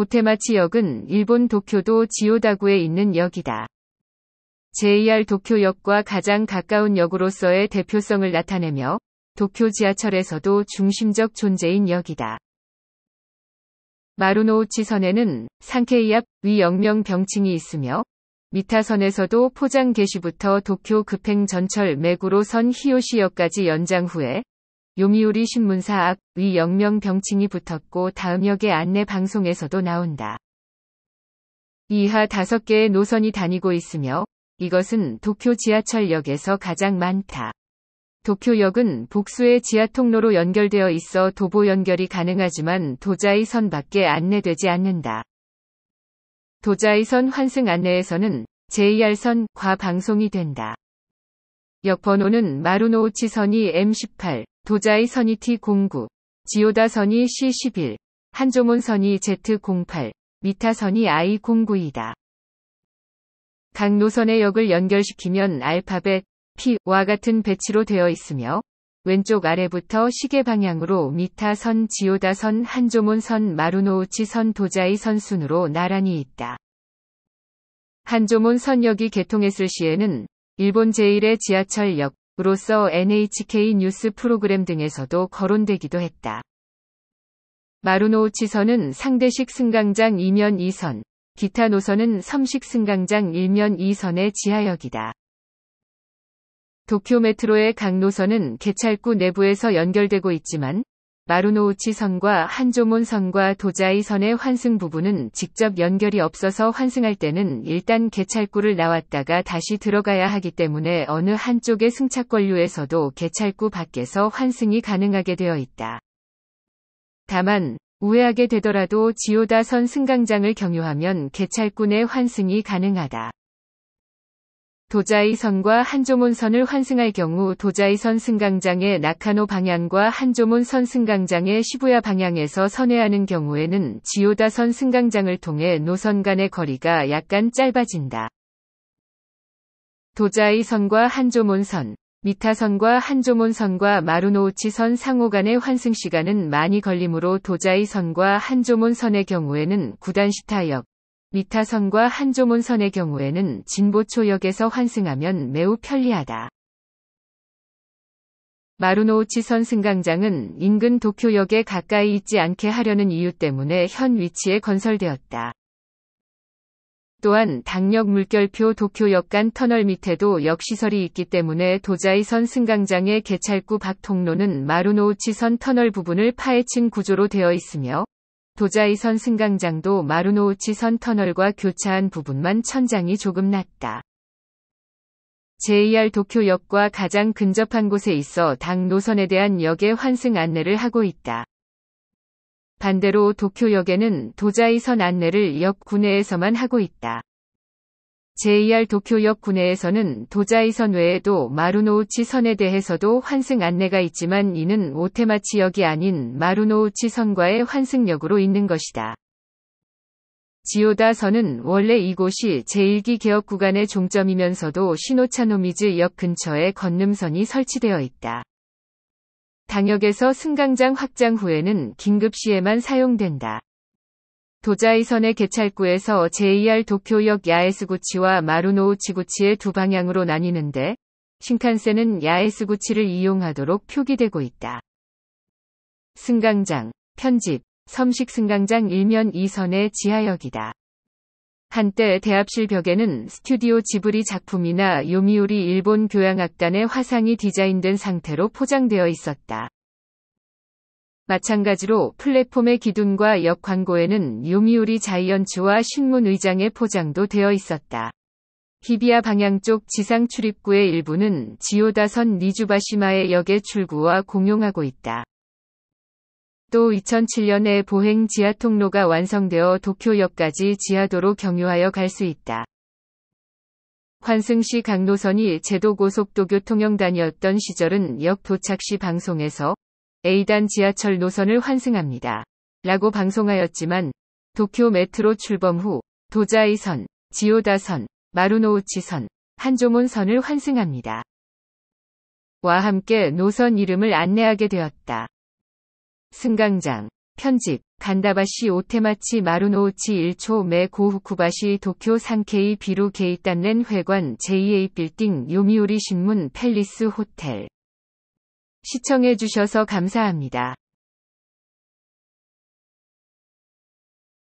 우테마치역은 일본 도쿄도 지오다구에 있는 역이다. JR 도쿄역과 가장 가까운 역으로서의 대표성을 나타내며 도쿄 지하철에서도 중심적 존재인 역이다. 마루노우치선에는 상케이앞 위영명 병칭이 있으며 미타선에서도 포장 개시부터 도쿄 급행 전철 메구로선 히요시역까지 연장 후에 요미우리 신문사 앞 위 영명 병칭이 붙었고 다음 역의 안내 방송에서도 나온다. 이하 다섯 개의 노선이 다니고 있으며 이것은 도쿄 지하철역에서 가장 많다. 도쿄역은 복수의 지하 통로로 연결되어 있어 도보 연결이 가능하지만 도자이선 밖에 안내되지 않는다. 도자이선 환승 안내에서는 JR선 과 방송이 된다. 역 번호는 마루노우치선이 M18, 도자이 선이 T09, 지오다 선이 C11, 한조몬 선이 Z08, 미타 선이 I09이다. 각 노선의 역을 연결시키면 알파벳 P와 같은 배치로 되어 있으며 왼쪽 아래부터 시계 방향으로 미타 선, 지오다 선, 한조몬 선, 마루노우치 선, 도자이 선 순으로 나란히 있다. 한조몬 선역이 개통했을 시에는 일본 제1의 지하철역, 로서 NHK 뉴스 프로그램 등에서도 거론되기도 했다. 마루노우치선은 상대식 승강장 2면 2선, 기타 노선은 섬식 승강장 1면 2선의 지하역이다. 도쿄 메트로의 각 노선은 개찰구 내부에서 연결되고 있지만 마루노우치 선과 한조몬 선과 도자이 선의 환승 부분은 직접 연결이 없어서 환승할 때는 일단 개찰구를 나왔다가 다시 들어가야 하기 때문에 어느 한쪽의 승차권류에서도 개찰구 밖에서 환승이 가능하게 되어 있다. 다만 우회하게 되더라도 지오다선 승강장을 경유하면 개찰구 내 환승이 가능하다. 도자이선과 한조문선을 환승할 경우 도자이선 승강장의 나카노 방향과 한조문선 승강장의 시부야 방향에서 선회하는 경우에는 지오다선 승강장을 통해 노선 간의 거리가 약간 짧아진다. 도자이선과 한조문선, 미타선과 한조문선과 마루노우치선 상호 간의 환승 시간은 많이 걸리므로 도자이선과 한조문선의 경우에는 구단시타역, 미타선과 한조문선의 경우에는 진보초역에서 환승하면 매우 편리하다. 마루노우치선 승강장은 인근 도쿄역에 가까이 있지 않게 하려는 이유 때문에 현 위치에 건설되었다. 또한 당역 물결표 도쿄역 간 터널 밑에도 역시설이 있기 때문에 도자이선 승강장의 개찰구 박 통로는 마루노우치선 터널 부분을 파헤친 구조로 되어 있으며 도자이선 승강장도 마루노우치선 터널과 교차한 부분만 천장이 조금 낮다. JR 도쿄역과 가장 근접한 곳에 있어 당 노선에 대한 역의 환승 안내를 하고 있다. 반대로 도쿄역에는 도자이선 안내를 역 구내에서만 하고 있다. JR 도쿄역 구내에서는 도자이선 외에도 마루노우치 선에 대해서도 환승 안내가 있지만 이는 오테마치역이 아닌 마루노우치 선과의 환승역으로 있는 것이다. 지오다 선은 원래 이곳이 제1기 개혁 구간의 종점이면서도 시노차노미즈 역 근처에 건늠선이 설치되어 있다. 당역에서 승강장 확장 후에는 긴급시에만 사용된다. 도자이선의 개찰구에서 JR 도쿄역 야에스구치와 마루노우치구치의 두 방향으로 나뉘는데 신칸센은 야에스구치를 이용하도록 표기되고 있다. 승강장, 편집, 섬식 승강장 일면 2선의 지하역이다. 한때 대합실 벽에는 스튜디오 지브리 작품이나 요미우리 일본 교향악단의 화상이 디자인된 상태로 포장되어 있었다. 마찬가지로 플랫폼의 기둥과 역 광고에는 요미우리 자이언츠와 신문 의장의 포장도 되어 있었다. 히비아 방향 쪽 지상 출입구의 일부는 지오다선 니주바시마의 역의 출구와 공용하고 있다. 또 2007년에 보행 지하 통로가 완성되어 도쿄역까지 지하도로 경유하여 갈 수 있다. 환승시 강노선이 제도 고속도교 통영단이었던 시절은 역 도착 시 방송에서 A단 지하철 노선을 환승합니다. 라고 방송하였지만 도쿄 메트로 출범 후 도자이선, 지오다선, 마루노우치선, 한조문선을 환승합니다. 와 함께 노선 이름을 안내하게 되었다. 승강장, 편집, 간다바시 오테마치 마루노우치 1초 메 고후쿠바시 도쿄 상케이 비루 게이딴렌 회관 JA 빌딩 요미우리 신문 펠리스 호텔 시청해주셔서 감사합니다.